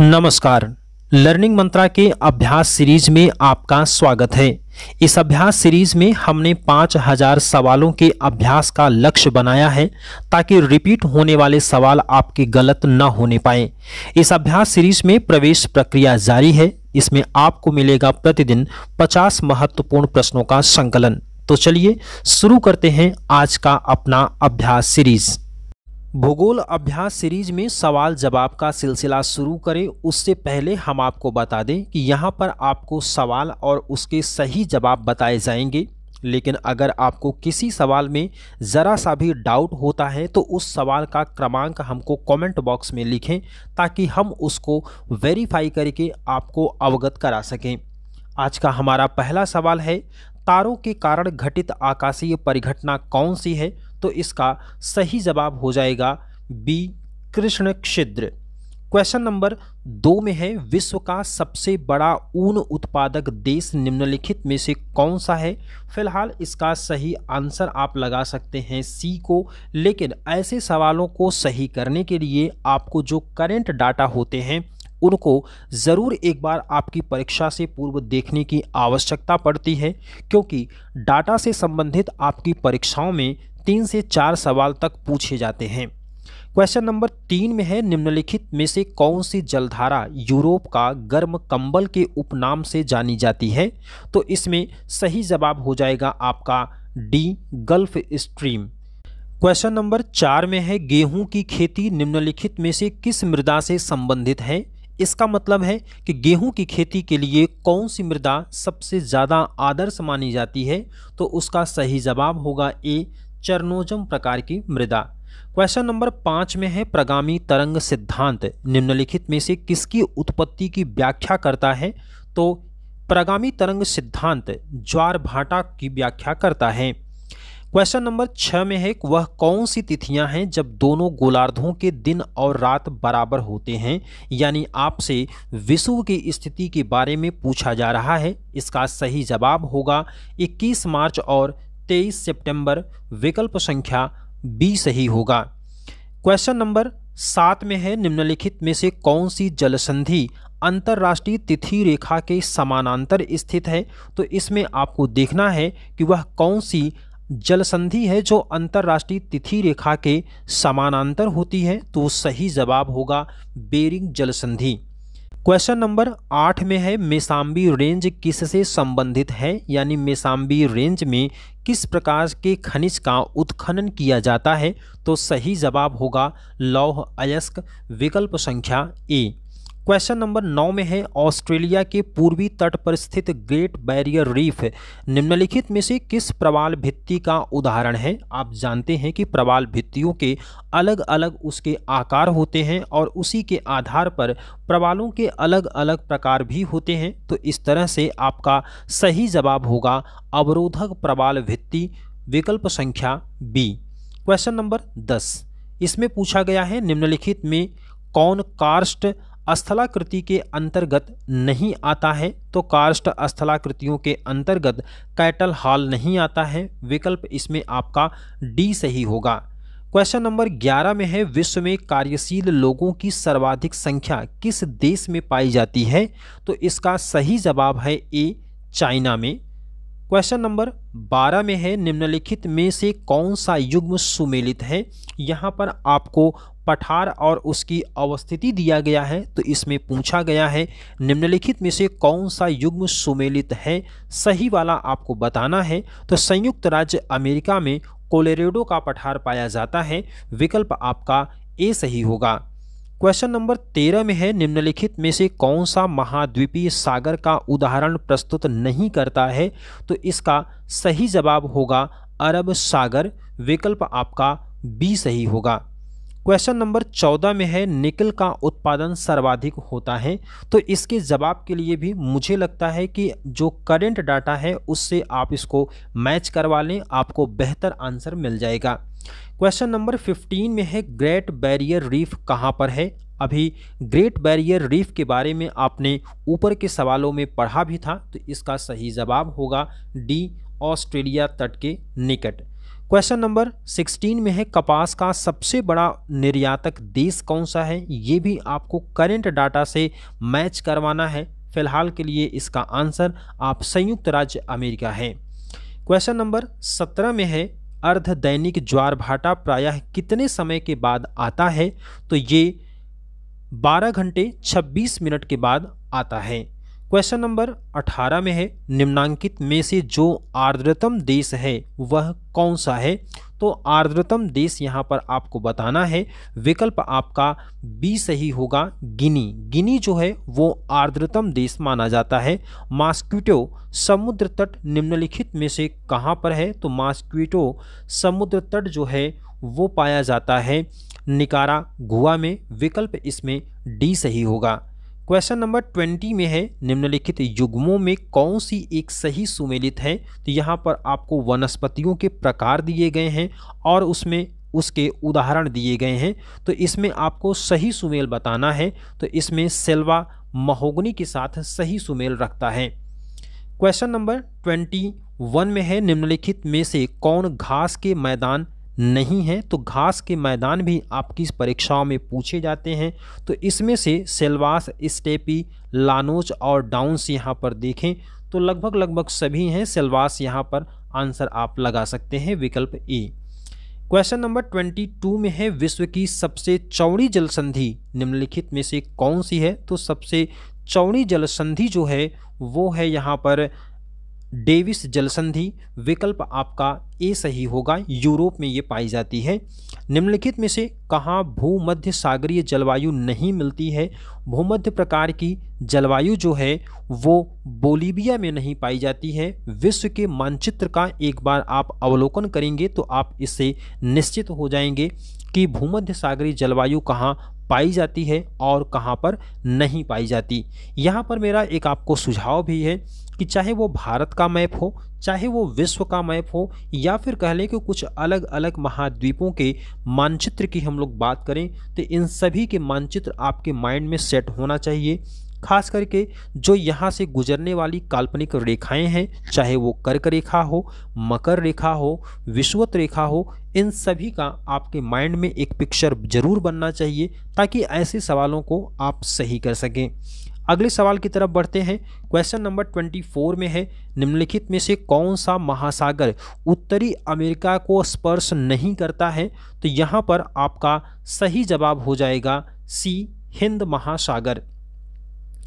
नमस्कार लर्निंग मंत्रा के अभ्यास सीरीज में आपका स्वागत है इस अभ्यास सीरीज में हमने पाँच हजार सवालों के अभ्यास का लक्ष्य बनाया है ताकि रिपीट होने वाले सवाल आपके गलत न होने पाए इस अभ्यास सीरीज में प्रवेश प्रक्रिया जारी है इसमें आपको मिलेगा प्रतिदिन 50 महत्वपूर्ण प्रश्नों का संकलन तो चलिए शुरू करते हैं आज का अपना अभ्यास सीरीज़ भूगोल अभ्यास सीरीज में सवाल जवाब का सिलसिला शुरू करें उससे पहले हम आपको बता दें कि यहाँ पर आपको सवाल और उसके सही जवाब बताए जाएंगे लेकिन अगर आपको किसी सवाल में ज़रा सा भी डाउट होता है तो उस सवाल का क्रमांक हमको कमेंट बॉक्स में लिखें ताकि हम उसको वेरीफाई करके आपको अवगत करा सकें आज का हमारा पहला सवाल है तारों के कारण घटित आकाशीय परिघटना कौन सी है तो इसका सही जवाब हो जाएगा बी कृष्ण क्षिद्र क्वेश्चन नंबर दो में है विश्व का सबसे बड़ा ऊन उत्पादक देश निम्नलिखित में से कौन सा है फिलहाल इसका सही आंसर आप लगा सकते हैं सी को लेकिन ऐसे सवालों को सही करने के लिए आपको जो करेंट डाटा होते हैं उनको ज़रूर एक बार आपकी परीक्षा से पूर्व देखने की आवश्यकता पड़ती है क्योंकि डाटा से संबंधित आपकी परीक्षाओं में तीन से चार सवाल तक पूछे जाते हैं क्वेश्चन नंबर तीन में है निम्नलिखित में से कौन सी जलधारा यूरोप का गर्म कंबल के उपनाम से जानी जाती है तो इसमें सही जवाब हो जाएगा आपका D Gulf Stream question number चार में है गेहूं की खेती निम्नलिखित में से किस मृदा से संबंधित है इसका मतलब है कि गेहूं की खेती के लिए कौन सी मृदा सबसे ज़्यादा आदर्श मानी जाती है तो उसका सही जवाब होगा ए चरनोजम प्रकार की मृदा क्वेश्चन नंबर पाँच में है प्रगामी तरंग सिद्धांत निम्नलिखित में से किसकी उत्पत्ति की व्याख्या करता है तो प्रगामी तरंग सिद्धांत ज्वार भाटा की व्याख्या करता है क्वेश्चन नंबर छः में है वह कौन सी तिथियां हैं जब दोनों गोलार्धों के दिन और रात बराबर होते हैं यानी आपसे विश्व की स्थिति के बारे में पूछा जा रहा है इसका सही जवाब होगा 21 मार्च और तेईस सितंबर विकल्प संख्या बी सही होगा क्वेश्चन नंबर सात में है निम्नलिखित में से कौन सी जलसंधि अंतर्राष्ट्रीय तिथि रेखा के समानांतर स्थित है तो इसमें आपको देखना है कि वह कौन सी जलसंधि है जो अंतर्राष्ट्रीय तिथि रेखा के समानांतर होती है तो सही जवाब होगा बेरिंग जलसंधि क्वेश्चन नंबर आठ में है मेसाम्बी रेंज किससे संबंधित है यानी मेसाम्बी रेंज में किस प्रकार के खनिज का उत्खनन किया जाता है तो सही जवाब होगा लौह अयस्क विकल्प संख्या ए क्वेश्चन नंबर नौ में है ऑस्ट्रेलिया के पूर्वी तट पर स्थित ग्रेट बैरियर रीफ निम्नलिखित में से किस प्रवाल भित्ति का उदाहरण है आप जानते हैं कि प्रवाल भित्तियों के अलग अलग उसके आकार होते हैं और उसी के आधार पर प्रवालों के अलग अलग प्रकार भी होते हैं तो इस तरह से आपका सही जवाब होगा अवरोधक प्रवाल भित्ति विकल्प संख्या बी क्वेश्चन नंबर दस इसमें पूछा गया है निम्नलिखित में कौन कार्स्ट स्थलाकृति के अंतर्गत नहीं आता है तो कार्स्ट स्थलाकृतियों के अंतर्गत कैटल हॉल नहीं आता है विकल्प इसमें आपका डी सही होगा क्वेश्चन नंबर 11 में है विश्व में कार्यशील लोगों की सर्वाधिक संख्या किस देश में पाई जाती है तो इसका सही जवाब है ए चाइना में क्वेश्चन नंबर 12 में है निम्नलिखित में से कौन सा युग्म सुमेलित है यहाँ पर आपको पठार और उसकी अवस्थिति दिया गया है तो इसमें पूछा गया है निम्नलिखित में से कौन सा युग्म सुमेलित है सही वाला आपको बताना है तो संयुक्त राज्य अमेरिका में कोलेरेडो का पठार पाया जाता है विकल्प आपका ए सही होगा क्वेश्चन नंबर तेरह में है निम्नलिखित में से कौन सा महाद्वीपीय सागर का उदाहरण प्रस्तुत नहीं करता है तो इसका सही जवाब होगा अरब सागर विकल्प आपका बी सही होगा क्वेश्चन नंबर चौदह में है निकल का उत्पादन सर्वाधिक होता है तो इसके जवाब के लिए भी मुझे लगता है कि जो करेंट डाटा है उससे आप इसको मैच करवा लें आपको बेहतर आंसर मिल जाएगा क्वेश्चन नंबर 15 में है ग्रेट बैरियर रीफ कहाँ पर है अभी ग्रेट बैरियर रीफ के बारे में आपने ऊपर के सवालों में पढ़ा भी था तो इसका सही जवाब होगा डी ऑस्ट्रेलिया तट के निकट क्वेश्चन नंबर 16 में है कपास का सबसे बड़ा निर्यातक देश कौन सा है ये भी आपको करेंट डाटा से मैच करवाना है फिलहाल के लिए इसका आंसर आप संयुक्त राज्य अमेरिका है क्वेश्चन नंबर 17 में है अर्ध दैनिक ज्वार भाटा प्रायः कितने समय के बाद आता है तो ये 12 घंटे 26 मिनट के बाद आता है क्वेश्चन नंबर 18 में है निम्नांकित में से जो आर्द्रतम देश है वह कौन सा है तो आर्द्रतम देश यहाँ पर आपको बताना है विकल्प आपका बी सही होगा गिनी गिनी जो है वो आर्द्रतम देश माना जाता है मास्क्यूटो समुद्र तट निम्नलिखित में से कहाँ पर है तो मास्क्यूटो समुद्र तट जो है वो पाया जाता है निकारा गुआ में विकल्प इसमें डी सही होगा क्वेश्चन नंबर ट्वेंटी में है निम्नलिखित युग्मों में कौन सी एक सही सुमेलित है तो यहाँ पर आपको वनस्पतियों के प्रकार दिए गए हैं और उसमें उसके उदाहरण दिए गए हैं तो इसमें आपको सही सुमेल बताना है तो इसमें सेल्वा महोगनी के साथ सही सुमेल रखता है क्वेश्चन नंबर ट्वेंटी वन में है निम्नलिखित में से कौन घास के मैदान नहीं है तो घास के मैदान भी आपकी इस परीक्षाओं में पूछे जाते हैं तो इसमें से सेलवास स्टेपी लानोच और डाउन्स यहाँ पर देखें तो लगभग लगभग सभी हैं सेलवास यहाँ पर आंसर आप लगा सकते हैं विकल्प A question number twenty two में है विश्व की सबसे चौड़ी जल संधि निम्नलिखित में से कौन सी है तो सबसे चौड़ी जलसंधि जो है वो है यहाँ पर डेविस जलसंधि विकल्प आपका ए सही होगा यूरोप में ये पाई जाती है निम्नलिखित में से कहाँ भूमध्य सागरीय जलवायु नहीं मिलती है भूमध्य प्रकार की जलवायु जो है वो बोलीबिया में नहीं पाई जाती है विश्व के मानचित्र का एक बार आप अवलोकन करेंगे तो आप इससे निश्चित हो जाएंगे कि भूमध्य सागरीय जलवायु कहाँ पाई जाती है और कहाँ पर नहीं पाई जाती यहाँ पर मेरा एक आपको सुझाव भी है कि चाहे वो भारत का मैप हो चाहे वो विश्व का मैप हो या फिर कह लें कि कुछ अलग अलग महाद्वीपों के मानचित्र की हम लोग बात करें तो इन सभी के मानचित्र आपके माइंड में सेट होना चाहिए खास करके जो यहाँ से गुजरने वाली काल्पनिक रेखाएं हैं चाहे वो कर्क रेखा हो मकर रेखा हो विश्वत रेखा हो इन सभी का आपके माइंड में एक पिक्चर जरूर बनना चाहिए ताकि ऐसे सवालों को आप सही कर सकें अगले सवाल की तरफ बढ़ते हैं क्वेश्चन नंबर ट्वेंटी फोर में है निम्नलिखित में से कौन सा महासागर उत्तरी अमेरिका को स्पर्श नहीं करता है तो यहाँ पर आपका सही जवाब हो जाएगा सी हिंद महासागर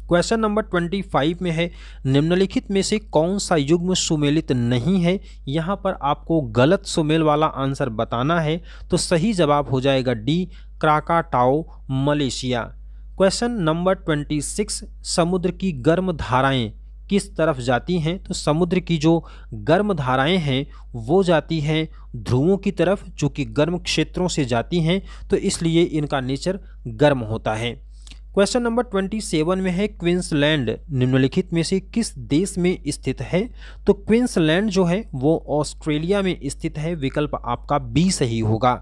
क्वेश्चन नंबर ट्वेंटी फाइव में है निम्नलिखित में से कौन सा युग्म सुमेलित नहीं है यहाँ पर आपको गलत सुमेल वाला आंसर बताना है तो सही जवाब हो जाएगा D Krakatoa Malaysia question number twenty six समुद्र की गर्म धाराएं किस तरफ जाती हैं तो समुद्र की जो गर्म धाराएं हैं वो जाती हैं ध्रुवों की तरफ जो कि गर्म क्षेत्रों से जाती हैं तो इसलिए इनका नेचर गर्म होता है क्वेश्चन नंबर ट्वेंटी सेवन में है क्वींसलैंड निम्नलिखित में से किस देश में स्थित है तो क्वींसलैंड जो है वो ऑस्ट्रेलिया में स्थित है विकल्प आपका बी सही होगा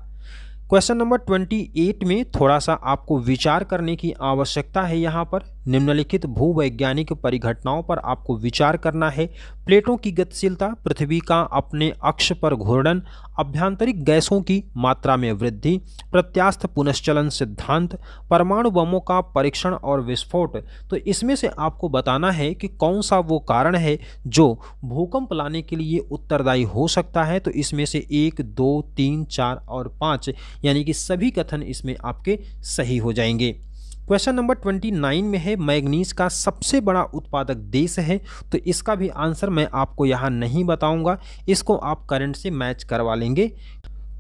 क्वेश्चन नंबर 28 में थोड़ा सा आपको विचार करने की आवश्यकता है यहाँ पर निम्नलिखित भूवैज्ञानिक परिघटनाओं पर आपको विचार करना है प्लेटों की गतिशीलता पृथ्वी का अपने अक्ष पर घूर्णन अभ्यांतरिक गैसों की मात्रा में वृद्धि प्रत्यास्थ पुनश्चलन सिद्धांत परमाणु बमों का परीक्षण और विस्फोट तो इसमें से आपको बताना है कि कौन सा वो कारण है जो भूकंप लाने के लिए उत्तरदायी हो सकता है तो इसमें से एक दो तीन चार और पाँच यानी कि सभी कथन इसमें आपके सही हो जाएंगे क्वेश्चन नंबर ट्वेंटी नाइन में है मैग्नीज का सबसे बड़ा उत्पादक देश है तो इसका भी आंसर मैं आपको यहाँ नहीं बताऊँगा इसको आप करंट से मैच करवा लेंगे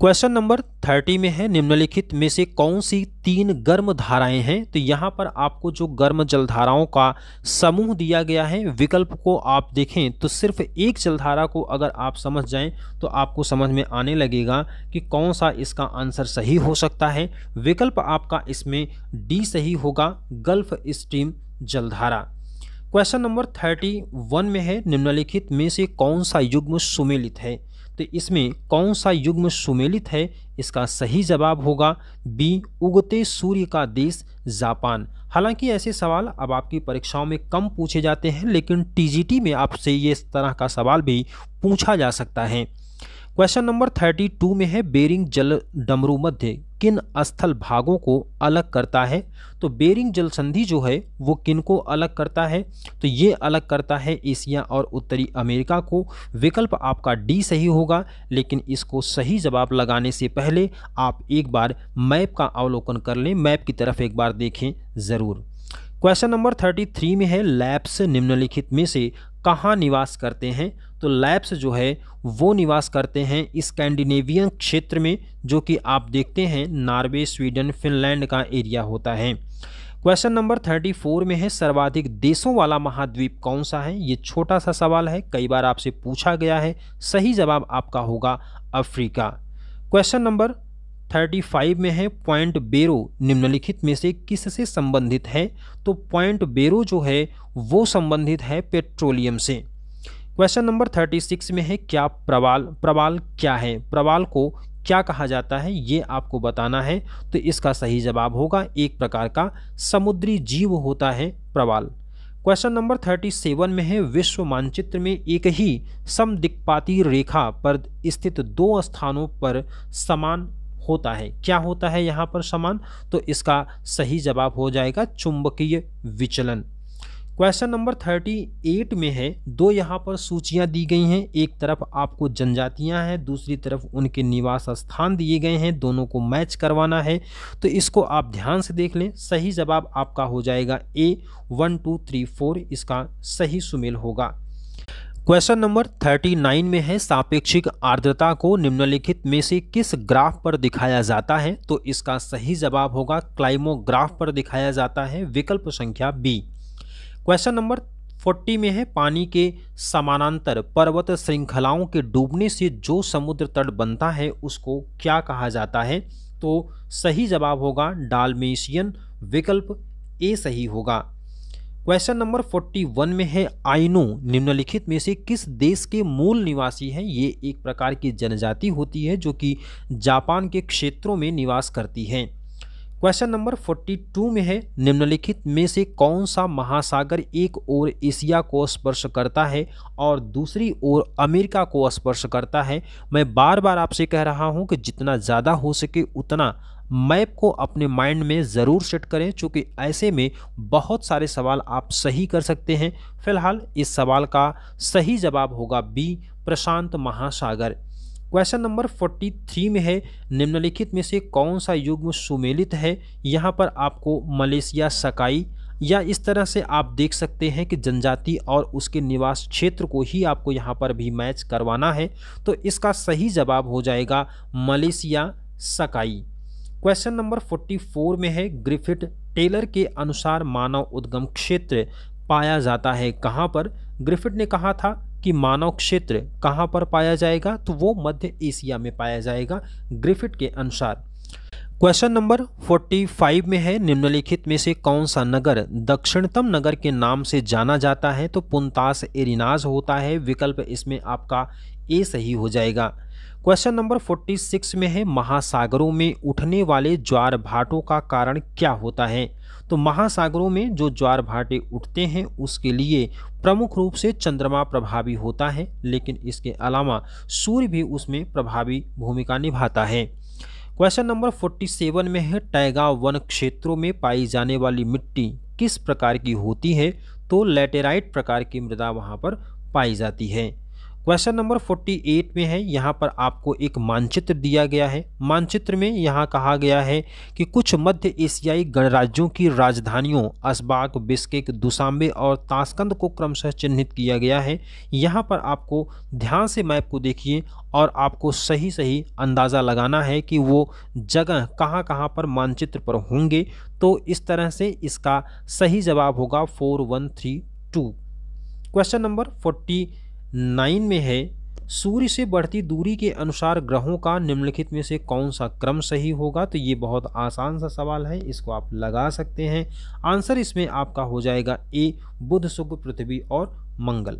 क्वेश्चन नंबर थर्टी में है निम्नलिखित में से कौन सी तीन गर्म धाराएं हैं तो यहाँ पर आपको जो गर्म जलधाराओं का समूह दिया गया है विकल्प को आप देखें तो सिर्फ एक जलधारा को अगर आप समझ जाएं तो आपको समझ में आने लगेगा कि कौन सा इसका आंसर सही हो सकता है विकल्प आपका इसमें डी सही होगा गल्फ स्ट्रीम जलधारा क्वेश्चन नंबर थर्टी वन में है निम्नलिखित में से कौन सा युग्म सुमिलित है तो इसमें कौन सा युग्म सुमेलित है इसका सही जवाब होगा बी उगते सूर्य का देश जापान हालांकि ऐसे सवाल अब आपकी परीक्षाओं में कम पूछे जाते हैं लेकिन टीजीटी में आपसे ये इस तरह का सवाल भी पूछा जा सकता है क्वेश्चन नंबर थर्टी टू में है बेरिंग जल डमरू मध्य किन स्थल भागों को अलग करता है तो बेरिंग जल संधि जो है वो किन को अलग करता है तो ये अलग करता है एशिया और उत्तरी अमेरिका को विकल्प आपका डी सही होगा लेकिन इसको सही जवाब लगाने से पहले आप एक बार मैप का अवलोकन कर लें मैप की तरफ एक बार देखें ज़रूर क्वेश्चन नंबर थर्टी थ्री में है लैब्स निम्नलिखित में से कहाँ निवास करते हैं तो लैप्स जो है वो निवास करते हैं स्कैंडिनेवियन क्षेत्र में जो कि आप देखते हैं नॉर्वे स्वीडन फिनलैंड का एरिया होता है क्वेश्चन नंबर थर्टी फोर में है सर्वाधिक देशों वाला महाद्वीप कौन सा है ये छोटा सा सवाल है कई बार आपसे पूछा गया है सही जवाब आपका होगा Africa question number thirty five में है पॉइंट बेरो निम्नलिखित में से किससे संबंधित है तो पॉइंट बेरो जो है वो संबंधित है पेट्रोलियम से क्वेश्चन नंबर थर्टी सिक्स में है क्या प्रवाल प्रवाल क्या है प्रवाल को क्या कहा जाता है ये आपको बताना है तो इसका सही जवाब होगा एक प्रकार का समुद्री जीव होता है प्रवाल क्वेश्चन नंबर थर्टी सेवन में है विश्व मानचित्र में एक ही समदिक्पाती रेखा पर स्थित दो स्थानों पर समान होता है क्या होता है यहाँ पर समान तो इसका सही जवाब हो जाएगा चुंबकीय विचलन क्वेश्चन नंबर थर्टी एट में है दो यहाँ पर सूचियाँ दी गई हैं एक तरफ आपको जनजातियाँ हैं दूसरी तरफ उनके निवास स्थान दिए गए हैं दोनों को मैच करवाना है तो इसको आप ध्यान से देख लें सही जवाब आपका हो जाएगा A one two three four इसका सही सुमेल होगा क्वेश्चन नंबर थर्टी नाइन में है सापेक्षिक आर्द्रता को निम्नलिखित में से किस ग्राफ पर दिखाया जाता है तो इसका सही जवाब होगा क्लाइमोग्राफ पर दिखाया जाता है विकल्प संख्या बी क्वेश्चन नंबर फोर्टी में है पानी के समानांतर पर्वत श्रृंखलाओं के डूबने से जो समुद्र तट बनता है उसको क्या कहा जाता है तो सही जवाब होगा डालमेशियन विकल्प ए सही होगा क्वेश्चन नंबर फोर्टी वन में है आइनो निम्नलिखित में से किस देश के मूल निवासी हैं ये एक प्रकार की जनजाति होती है जो कि जापान के क्षेत्रों में निवास करती हैं क्वेश्चन नंबर 42 में है निम्नलिखित में से कौन सा महासागर एक ओर एशिया को स्पर्श करता है और दूसरी ओर अमेरिका को स्पर्श करता है मैं बार बार आपसे कह रहा हूं कि जितना ज़्यादा हो सके उतना मैप को अपने माइंड में ज़रूर सेट करें क्योंकि ऐसे में बहुत सारे सवाल आप सही कर सकते हैं फिलहाल इस सवाल का सही जवाब होगा बी प्रशांत महासागर क्वेश्चन नंबर फोर्टी थ्री में है निम्नलिखित में से कौन सा युग्म सुमेलित है यहाँ पर आपको मलेशिया सकाई या इस तरह से आप देख सकते हैं कि जनजाति और उसके निवास क्षेत्र को ही आपको यहाँ पर भी मैच करवाना है तो इसका सही जवाब हो जाएगा मलेशिया सकाई क्वेश्चन नंबर 44 में है ग्रिफिट टेलर के अनुसार मानव उद्गम क्षेत्र पाया जाता है कहाँ पर ग्रिफिट ने कहा था कि मानव क्षेत्र कहाँ पर पाया जाएगा तो वो मध्य एशिया में पाया जाएगा ग्रिफिट के अनुसार क्वेश्चन नंबर 45 में है निम्नलिखित में से कौन सा नगर दक्षिणतम नगर के नाम से जाना जाता है तो पुनतास एरिनाज होता है विकल्प इसमें आपका ए सही हो जाएगा क्वेश्चन नंबर 46 में है महासागरों में उठने वाले ज्वार भाटों का कारण क्या होता है तो महासागरों में जो ज्वार भाटे उठते हैं उसके लिए प्रमुख रूप से चंद्रमा प्रभावी होता है लेकिन इसके अलावा सूर्य भी उसमें प्रभावी भूमिका निभाता है क्वेश्चन नंबर 47 में है टैगा वन क्षेत्रों में पाई जाने वाली मिट्टी किस प्रकार की होती है तो लेटेराइट प्रकार की मृदा वहाँ पर पाई जाती है क्वेश्चन नंबर 48 में है यहाँ पर आपको एक मानचित्र दिया गया है मानचित्र में यहाँ कहा गया है कि कुछ मध्य एशियाई गणराज्यों की राजधानियों असबाक बिस्किक दुसांबे और ताशकंद को क्रमशः चिन्हित किया गया है यहाँ पर आपको ध्यान से मैप को देखिए और आपको सही सही अंदाज़ा लगाना है कि वो जगह कहाँ कहाँ पर मानचित्र पर होंगे तो इस तरह से इसका सही जवाब होगा four one three two question number forty nine में है सूर्य से बढ़ती दूरी के अनुसार ग्रहों का निम्नलिखित में से कौन सा क्रम सही होगा तो ये बहुत आसान सा सवाल है इसको आप लगा सकते हैं आंसर इसमें आपका हो जाएगा ए बुध शुक्र पृथ्वी और मंगल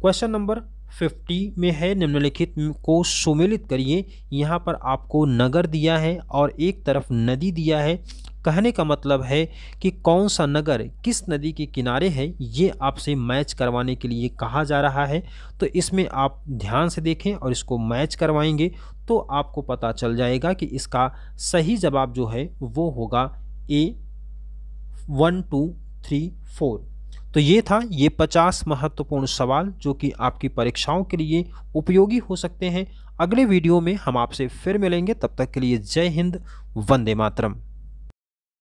क्वेश्चन नंबर फिफ्टी में है निम्नलिखित को सुमिलित करिए यहाँ पर आपको नगर दिया है और एक तरफ नदी दिया है कहने का मतलब है कि कौन सा नगर किस नदी के किनारे है ये आपसे मैच करवाने के लिए कहा जा रहा है तो इसमें आप ध्यान से देखें और इसको मैच करवाएंगे तो आपको पता चल जाएगा कि इसका सही जवाब जो है वो होगा A one two three four तो ये था ये पचास महत्वपूर्ण सवाल जो कि आपकी परीक्षाओं के लिए उपयोगी हो सकते हैं अगले वीडियो में हम आपसे फिर मिलेंगे तब तक के लिए जय हिंद वंदे मातरम